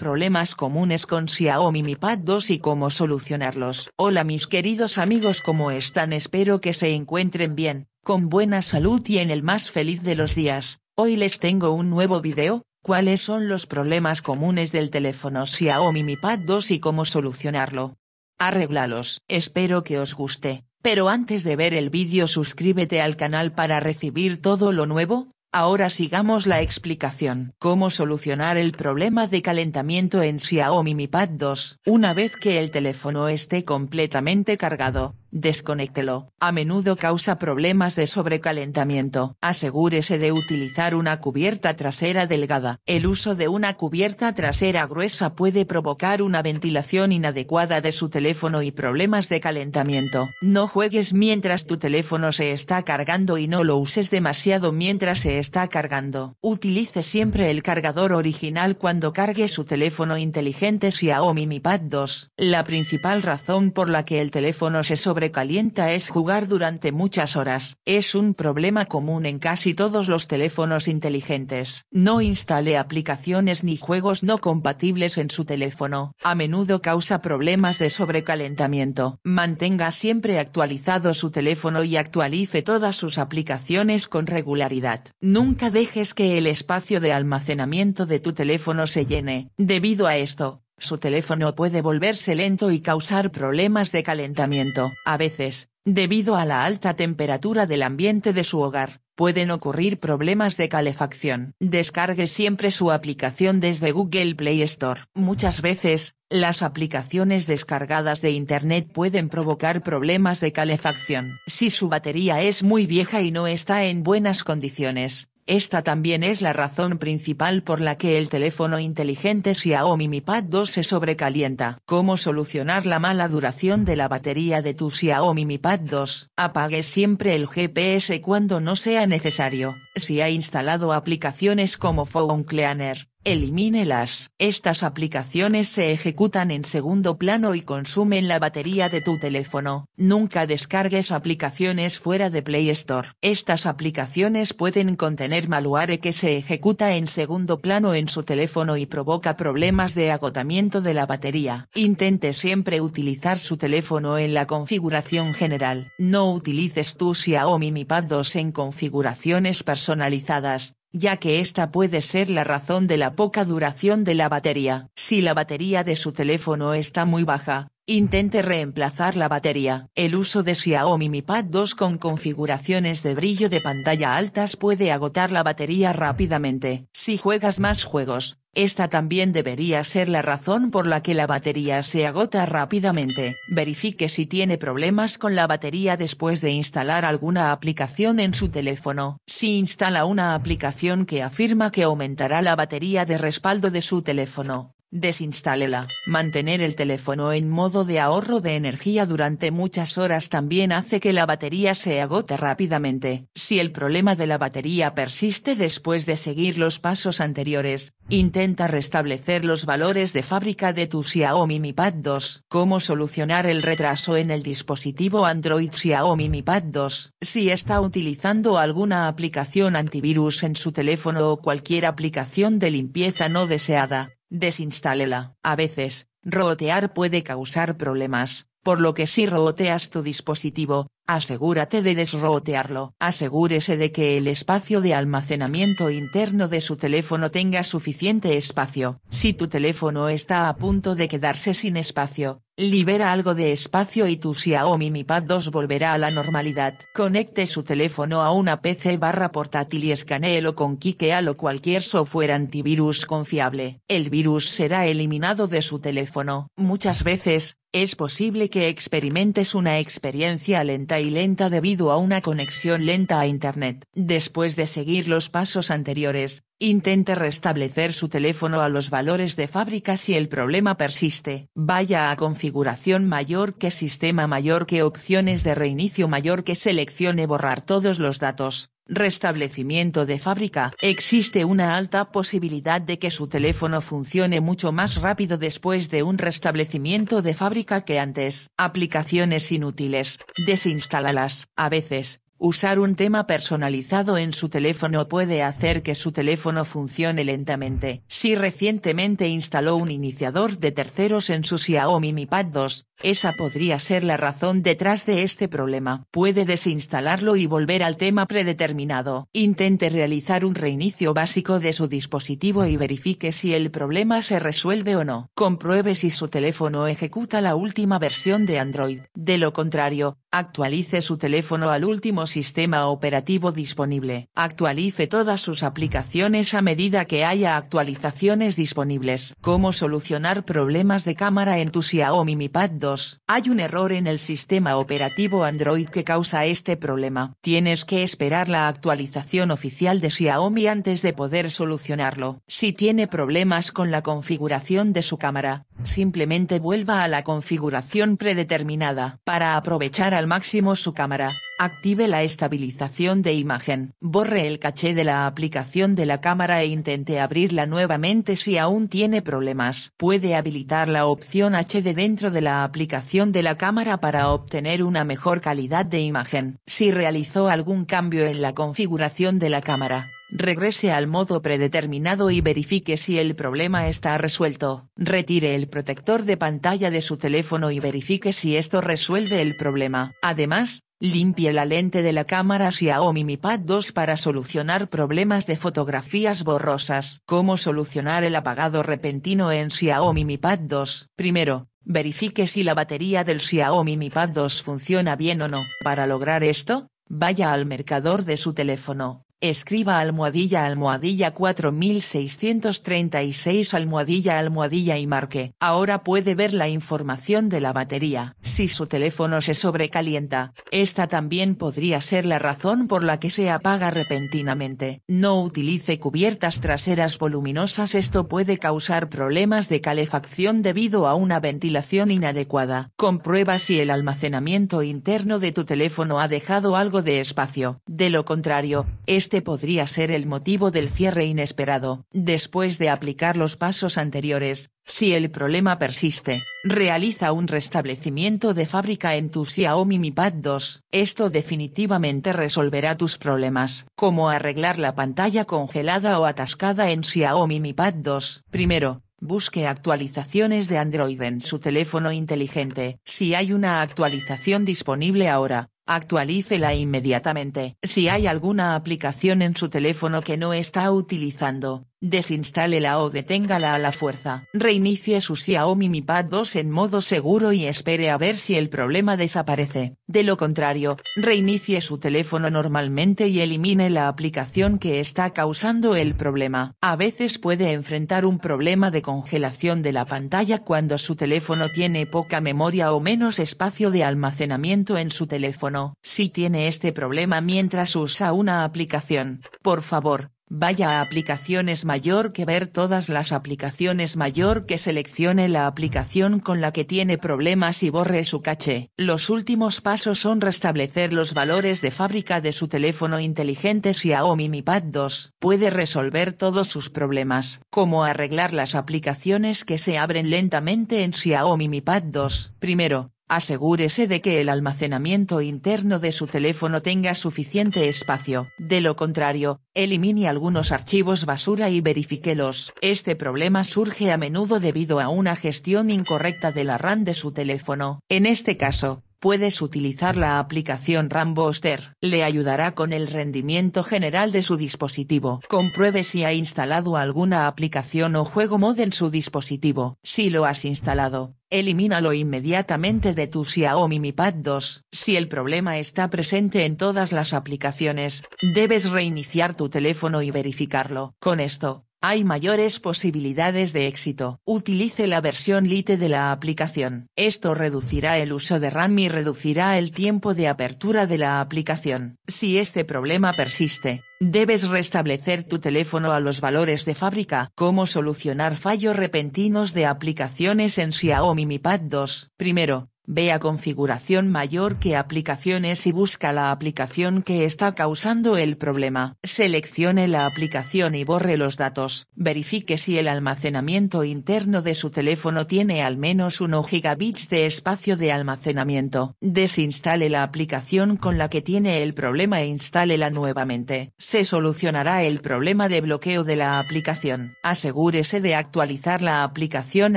problemas comunes con Xiaomi Mi Pad 2 y cómo solucionarlos. Hola mis queridos amigos ¿cómo están? Espero que se encuentren bien, con buena salud y en el más feliz de los días. Hoy les tengo un nuevo video, ¿cuáles son los problemas comunes del teléfono Xiaomi Mi Pad 2 y cómo solucionarlo? Arreglalos. Espero que os guste. Pero antes de ver el vídeo suscríbete al canal para recibir todo lo nuevo, Ahora sigamos la explicación. ¿Cómo solucionar el problema de calentamiento en Xiaomi Mi Pad 2? Una vez que el teléfono esté completamente cargado, Desconéctelo. A menudo causa problemas de sobrecalentamiento. Asegúrese de utilizar una cubierta trasera delgada. El uso de una cubierta trasera gruesa puede provocar una ventilación inadecuada de su teléfono y problemas de calentamiento. No juegues mientras tu teléfono se está cargando y no lo uses demasiado mientras se está cargando. Utilice siempre el cargador original cuando cargue su teléfono inteligente Xiaomi Mi Pad 2. La principal razón por la que el teléfono se sobre sobrecalienta es jugar durante muchas horas. Es un problema común en casi todos los teléfonos inteligentes. No instale aplicaciones ni juegos no compatibles en su teléfono. A menudo causa problemas de sobrecalentamiento. Mantenga siempre actualizado su teléfono y actualice todas sus aplicaciones con regularidad. Nunca dejes que el espacio de almacenamiento de tu teléfono se llene. Debido a esto, su teléfono puede volverse lento y causar problemas de calentamiento. A veces, debido a la alta temperatura del ambiente de su hogar, pueden ocurrir problemas de calefacción. Descargue siempre su aplicación desde Google Play Store. Muchas veces, las aplicaciones descargadas de Internet pueden provocar problemas de calefacción. Si su batería es muy vieja y no está en buenas condiciones, esta también es la razón principal por la que el teléfono inteligente Xiaomi Mi Pad 2 se sobrecalienta. ¿Cómo solucionar la mala duración de la batería de tu Xiaomi Mi Pad 2? Apague siempre el GPS cuando no sea necesario. Si ha instalado aplicaciones como Phone Cleaner, Elimínelas. Estas aplicaciones se ejecutan en segundo plano y consumen la batería de tu teléfono. Nunca descargues aplicaciones fuera de Play Store. Estas aplicaciones pueden contener malware que se ejecuta en segundo plano en su teléfono y provoca problemas de agotamiento de la batería. Intente siempre utilizar su teléfono en la configuración general. No utilices tu Xiaomi Mi Pad 2 en configuraciones personalizadas ya que esta puede ser la razón de la poca duración de la batería. Si la batería de su teléfono está muy baja, intente reemplazar la batería. El uso de Xiaomi Mi Pad 2 con configuraciones de brillo de pantalla altas puede agotar la batería rápidamente. Si juegas más juegos, esta también debería ser la razón por la que la batería se agota rápidamente. Verifique si tiene problemas con la batería después de instalar alguna aplicación en su teléfono. Si instala una aplicación que afirma que aumentará la batería de respaldo de su teléfono, Desinstálela. Mantener el teléfono en modo de ahorro de energía durante muchas horas también hace que la batería se agote rápidamente. Si el problema de la batería persiste después de seguir los pasos anteriores, intenta restablecer los valores de fábrica de tu Xiaomi Mi Pad 2. ¿Cómo solucionar el retraso en el dispositivo Android Xiaomi Mi Pad 2? Si está utilizando alguna aplicación antivirus en su teléfono o cualquier aplicación de limpieza no deseada, Desinstálela. A veces, rotear puede causar problemas, por lo que si roteas tu dispositivo, asegúrate de desrotearlo. Asegúrese de que el espacio de almacenamiento interno de su teléfono tenga suficiente espacio. Si tu teléfono está a punto de quedarse sin espacio, libera algo de espacio y tu Xiaomi Mi Pad 2 volverá a la normalidad. Conecte su teléfono a una PC barra portátil y escaneelo con Kikeal o cualquier software antivirus confiable. El virus será eliminado de su teléfono. Muchas veces, es posible que experimentes una experiencia lenta y lenta debido a una conexión lenta a Internet. Después de seguir los pasos anteriores, Intente restablecer su teléfono a los valores de fábrica si el problema persiste. Vaya a configuración mayor que sistema mayor que opciones de reinicio mayor que seleccione borrar todos los datos. Restablecimiento de fábrica. Existe una alta posibilidad de que su teléfono funcione mucho más rápido después de un restablecimiento de fábrica que antes. Aplicaciones inútiles. Desinstálalas. A veces, Usar un tema personalizado en su teléfono puede hacer que su teléfono funcione lentamente. Si recientemente instaló un iniciador de terceros en su Xiaomi Mi Pad 2, esa podría ser la razón detrás de este problema. Puede desinstalarlo y volver al tema predeterminado. Intente realizar un reinicio básico de su dispositivo y verifique si el problema se resuelve o no. Compruebe si su teléfono ejecuta la última versión de Android. De lo contrario, actualice su teléfono al último sistema operativo disponible. Actualice todas sus aplicaciones a medida que haya actualizaciones disponibles. ¿Cómo solucionar problemas de cámara en tu Xiaomi Mi Pad 2? Hay un error en el sistema operativo Android que causa este problema. Tienes que esperar la actualización oficial de Xiaomi antes de poder solucionarlo. Si tiene problemas con la configuración de su cámara, simplemente vuelva a la configuración predeterminada. Para aprovechar al máximo su cámara, active la estabilización de imagen. Borre el caché de la aplicación de la cámara e intente abrirla nuevamente si aún tiene problemas. Puede habilitar la opción HD dentro de la aplicación de la cámara para obtener una mejor calidad de imagen. Si realizó algún cambio en la configuración de la cámara, Regrese al modo predeterminado y verifique si el problema está resuelto. Retire el protector de pantalla de su teléfono y verifique si esto resuelve el problema. Además, limpie la lente de la cámara Xiaomi Mi Pad 2 para solucionar problemas de fotografías borrosas. ¿Cómo solucionar el apagado repentino en Xiaomi Mi Pad 2? Primero, verifique si la batería del Xiaomi Mi Pad 2 funciona bien o no. Para lograr esto, vaya al mercador de su teléfono Escriba almohadilla almohadilla 4636 almohadilla almohadilla y marque. Ahora puede ver la información de la batería. Si su teléfono se sobrecalienta, esta también podría ser la razón por la que se apaga repentinamente. No utilice cubiertas traseras voluminosas esto puede causar problemas de calefacción debido a una ventilación inadecuada. Comprueba si el almacenamiento interno de tu teléfono ha dejado algo de espacio. De lo contrario, esto este podría ser el motivo del cierre inesperado, después de aplicar los pasos anteriores. Si el problema persiste, realiza un restablecimiento de fábrica en tu Xiaomi Mi Pad 2. Esto definitivamente resolverá tus problemas, como arreglar la pantalla congelada o atascada en Xiaomi Mi Pad 2. Primero, Busque actualizaciones de Android en su teléfono inteligente. Si hay una actualización disponible ahora, actualícela inmediatamente. Si hay alguna aplicación en su teléfono que no está utilizando, Desinstálela o deténgala a la fuerza. Reinicie su Xiaomi Mi Pad 2 en modo seguro y espere a ver si el problema desaparece. De lo contrario, reinicie su teléfono normalmente y elimine la aplicación que está causando el problema. A veces puede enfrentar un problema de congelación de la pantalla cuando su teléfono tiene poca memoria o menos espacio de almacenamiento en su teléfono. Si tiene este problema mientras usa una aplicación, por favor, Vaya a aplicaciones mayor que ver todas las aplicaciones mayor que seleccione la aplicación con la que tiene problemas y borre su caché. Los últimos pasos son restablecer los valores de fábrica de su teléfono inteligente Xiaomi Mi Pad 2. Puede resolver todos sus problemas, como arreglar las aplicaciones que se abren lentamente en Xiaomi Mi Pad 2. Primero, Asegúrese de que el almacenamiento interno de su teléfono tenga suficiente espacio. De lo contrario, elimine algunos archivos basura y verifíquelos. Este problema surge a menudo debido a una gestión incorrecta de la RAM de su teléfono. En este caso, puedes utilizar la aplicación Ramboster. Le ayudará con el rendimiento general de su dispositivo. Compruebe si ha instalado alguna aplicación o juego mod en su dispositivo. Si lo has instalado, elimínalo inmediatamente de tu Xiaomi Mi Pad 2. Si el problema está presente en todas las aplicaciones, debes reiniciar tu teléfono y verificarlo. Con esto, hay mayores posibilidades de éxito. Utilice la versión Lite de la aplicación. Esto reducirá el uso de RAM y reducirá el tiempo de apertura de la aplicación. Si este problema persiste, debes restablecer tu teléfono a los valores de fábrica. ¿Cómo solucionar fallos repentinos de aplicaciones en Xiaomi Mi Pad 2? Primero, vea configuración mayor que aplicaciones y busca la aplicación que está causando el problema. Seleccione la aplicación y borre los datos. Verifique si el almacenamiento interno de su teléfono tiene al menos 1 gigabits de espacio de almacenamiento. Desinstale la aplicación con la que tiene el problema e instálela nuevamente. Se solucionará el problema de bloqueo de la aplicación. Asegúrese de actualizar la aplicación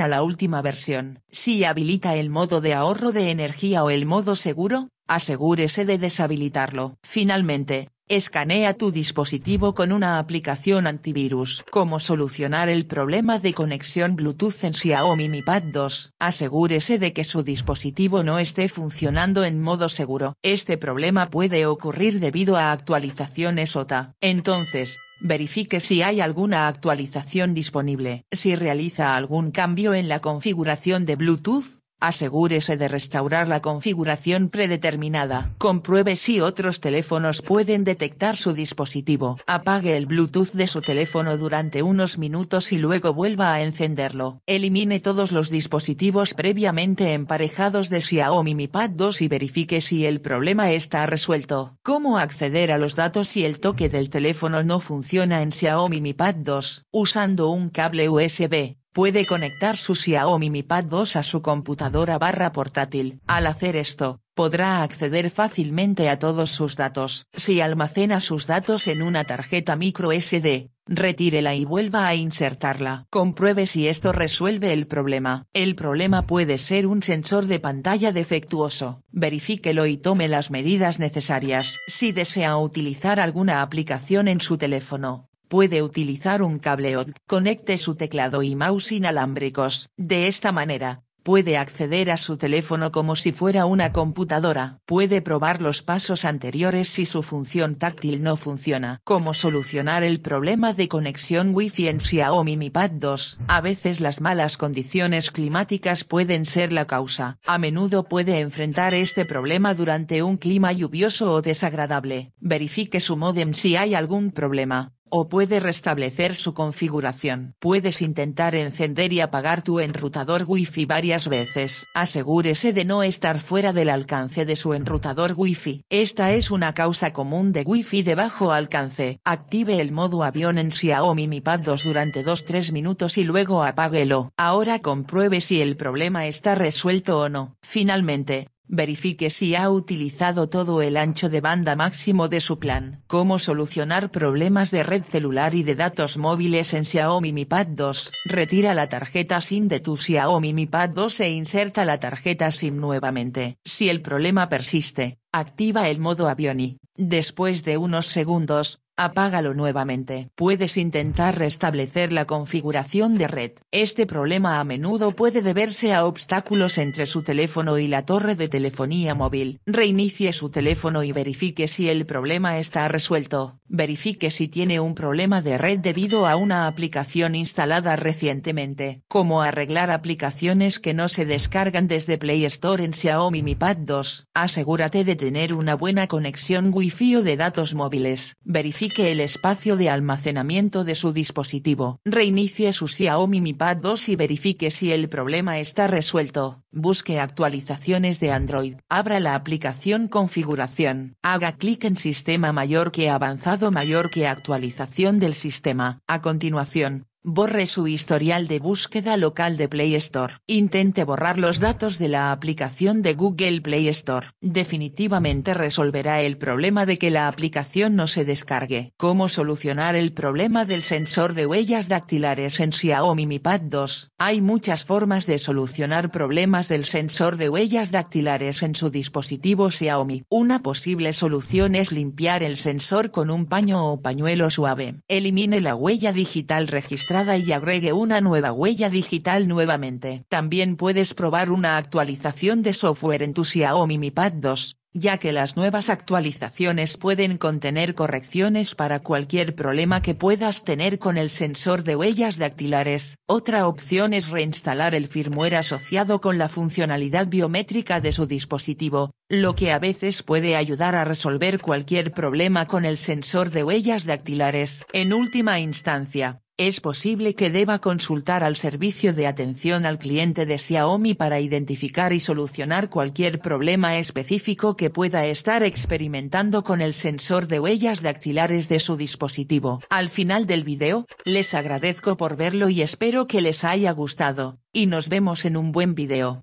a la última versión. Si habilita el modo de ahorro de energía o el modo seguro, asegúrese de deshabilitarlo. Finalmente, escanea tu dispositivo con una aplicación antivirus. ¿Cómo solucionar el problema de conexión Bluetooth en Xiaomi Mi Pad 2? Asegúrese de que su dispositivo no esté funcionando en modo seguro. Este problema puede ocurrir debido a actualizaciones OTA. Entonces, Verifique si hay alguna actualización disponible. Si realiza algún cambio en la configuración de Bluetooth, Asegúrese de restaurar la configuración predeterminada. Compruebe si otros teléfonos pueden detectar su dispositivo. Apague el Bluetooth de su teléfono durante unos minutos y luego vuelva a encenderlo. Elimine todos los dispositivos previamente emparejados de Xiaomi Mi Pad 2 y verifique si el problema está resuelto. ¿Cómo acceder a los datos si el toque del teléfono no funciona en Xiaomi Mi Pad 2? Usando un cable USB puede conectar su Xiaomi Mi Pad 2 a su computadora barra portátil. Al hacer esto, podrá acceder fácilmente a todos sus datos. Si almacena sus datos en una tarjeta micro SD, retírela y vuelva a insertarla. Compruebe si esto resuelve el problema. El problema puede ser un sensor de pantalla defectuoso. Verifíquelo y tome las medidas necesarias. Si desea utilizar alguna aplicación en su teléfono, puede utilizar un cable Conecte su teclado y mouse inalámbricos. De esta manera, puede acceder a su teléfono como si fuera una computadora. Puede probar los pasos anteriores si su función táctil no funciona. Cómo solucionar el problema de conexión Wi-Fi en Xiaomi Mi Pad 2. A veces las malas condiciones climáticas pueden ser la causa. A menudo puede enfrentar este problema durante un clima lluvioso o desagradable. Verifique su modem si hay algún problema o puede restablecer su configuración. Puedes intentar encender y apagar tu enrutador Wi-Fi varias veces. Asegúrese de no estar fuera del alcance de su enrutador Wi-Fi. Esta es una causa común de Wi-Fi de bajo alcance. Active el modo avión en Xiaomi Mi Pad 2 durante 2-3 minutos y luego apáguelo. Ahora compruebe si el problema está resuelto o no. Finalmente, verifique si ha utilizado todo el ancho de banda máximo de su plan. Cómo solucionar problemas de red celular y de datos móviles en Xiaomi Mi Pad 2. Retira la tarjeta SIM de tu Xiaomi Mi Pad 2 e inserta la tarjeta SIM nuevamente. Si el problema persiste, activa el modo avión y, después de unos segundos, Apágalo nuevamente. Puedes intentar restablecer la configuración de red. Este problema a menudo puede deberse a obstáculos entre su teléfono y la torre de telefonía móvil. Reinicie su teléfono y verifique si el problema está resuelto. Verifique si tiene un problema de red debido a una aplicación instalada recientemente. Cómo arreglar aplicaciones que no se descargan desde Play Store en Xiaomi Mi Pad 2. Asegúrate de tener una buena conexión Wi-Fi o de datos móviles. Verifique que el espacio de almacenamiento de su dispositivo. Reinicie su Xiaomi Mi Pad 2 y verifique si el problema está resuelto. Busque actualizaciones de Android. Abra la aplicación Configuración. Haga clic en Sistema mayor que avanzado mayor que actualización del sistema. A continuación, Borre su historial de búsqueda local de Play Store. Intente borrar los datos de la aplicación de Google Play Store. Definitivamente resolverá el problema de que la aplicación no se descargue. ¿Cómo solucionar el problema del sensor de huellas dactilares en Xiaomi Mi Pad 2? Hay muchas formas de solucionar problemas del sensor de huellas dactilares en su dispositivo Xiaomi. Una posible solución es limpiar el sensor con un paño o pañuelo suave. Elimine la huella digital registrada y agregue una nueva huella digital nuevamente. También puedes probar una actualización de software en tu Xiaomi Mi 2, ya que las nuevas actualizaciones pueden contener correcciones para cualquier problema que puedas tener con el sensor de huellas dactilares. Otra opción es reinstalar el firmware asociado con la funcionalidad biométrica de su dispositivo, lo que a veces puede ayudar a resolver cualquier problema con el sensor de huellas dactilares. En última instancia, es posible que deba consultar al servicio de atención al cliente de Xiaomi para identificar y solucionar cualquier problema específico que pueda estar experimentando con el sensor de huellas dactilares de su dispositivo. Al final del video, les agradezco por verlo y espero que les haya gustado, y nos vemos en un buen video.